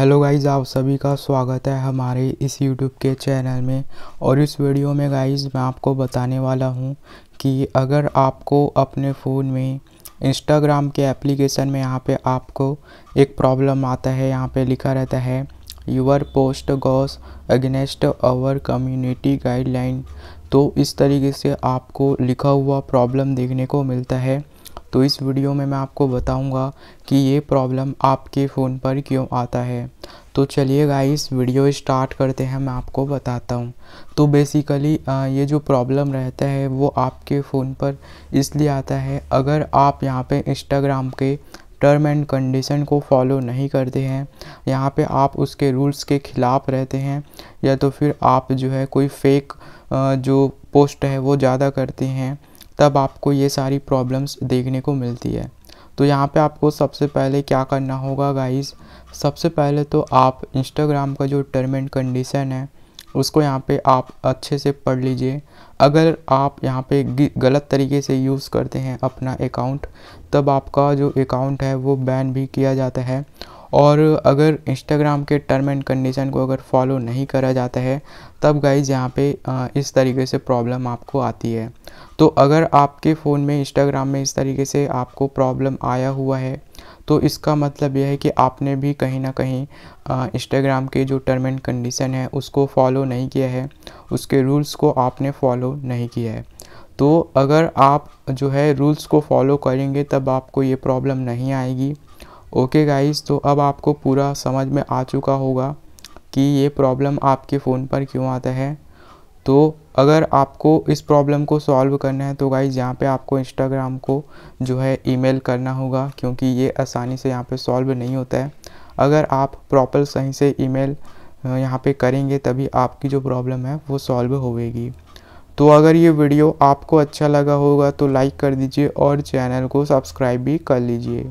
hello guys आप सभी का स्वागत है हमारे इस यूट्यूब के चैनल में और इस वीडियो में गाइज़ मैं आपको बताने वाला हूँ कि अगर आपको अपने फ़ोन में इंस्टाग्राम के एप्लीकेशन में यहाँ पे आपको एक प्रॉब्लम आता है यहाँ पे लिखा रहता है your post goes against our community guideline तो इस तरीके से आपको लिखा हुआ प्रॉब्लम देखने को मिलता है तो इस वीडियो में मैं आपको बताऊंगा कि ये प्रॉब्लम आपके फ़ोन पर क्यों आता है तो चलिए गाइस वीडियो स्टार्ट करते हैं मैं आपको बताता हूँ तो बेसिकली ये जो प्रॉब्लम रहता है वो आपके फ़ोन पर इसलिए आता है अगर आप यहाँ पे इंस्टाग्राम के टर्म एंड कंडीशन को फॉलो नहीं करते हैं यहाँ पे आप उसके रूल्स के ख़िलाफ़ रहते हैं या तो फिर आप जो है कोई फेक जो पोस्ट है वो ज़्यादा करते हैं तब आपको ये सारी प्रॉब्लम्स देखने को मिलती है तो यहाँ पे आपको सबसे पहले क्या करना होगा गाइस सबसे पहले तो आप इंस्टाग्राम का जो टर्म एंड कंडीशन है उसको यहाँ पे आप अच्छे से पढ़ लीजिए अगर आप यहाँ पे गलत तरीके से यूज़ करते हैं अपना अकाउंट तब आपका जो अकाउंट है वो बैन भी किया जाता है और अगर इंस्टाग्राम के टर्म एंड कंडीशन को अगर फॉलो नहीं करा जाता है तब गाइज यहाँ पे इस तरीके से प्रॉब्लम आपको आती है तो अगर आपके फ़ोन में इंस्टाग्राम में इस तरीके से आपको प्रॉब्लम आया हुआ है तो इसका मतलब यह है कि आपने भी कहीं ना कहीं इंस्टाग्राम के जो टर्म एंड कंडीशन है उसको फॉलो नहीं किया है उसके रूल्स को आपने फॉलो नहीं किया है तो अगर आप जो है रूल्स को फॉलो करेंगे तब आपको ये प्रॉब्लम नहीं आएगी ओके गाइस तो अब आपको पूरा समझ में आ चुका होगा कि ये प्रॉब्लम आपके फ़ोन पर क्यों आता है तो अगर आपको इस प्रॉब्लम को सॉल्व करना है तो गाइज यहाँ पे आपको इंस्टाग्राम को जो है ईमेल करना होगा क्योंकि ये आसानी से यहाँ पे सॉल्व नहीं होता है अगर आप प्रॉपर सही से ईमेल यहाँ पे करेंगे तभी आपकी जो प्रॉब्लम है वो सॉल्व होगी तो अगर ये वीडियो आपको अच्छा लगा होगा तो लाइक कर दीजिए और चैनल को सब्सक्राइब भी कर लीजिए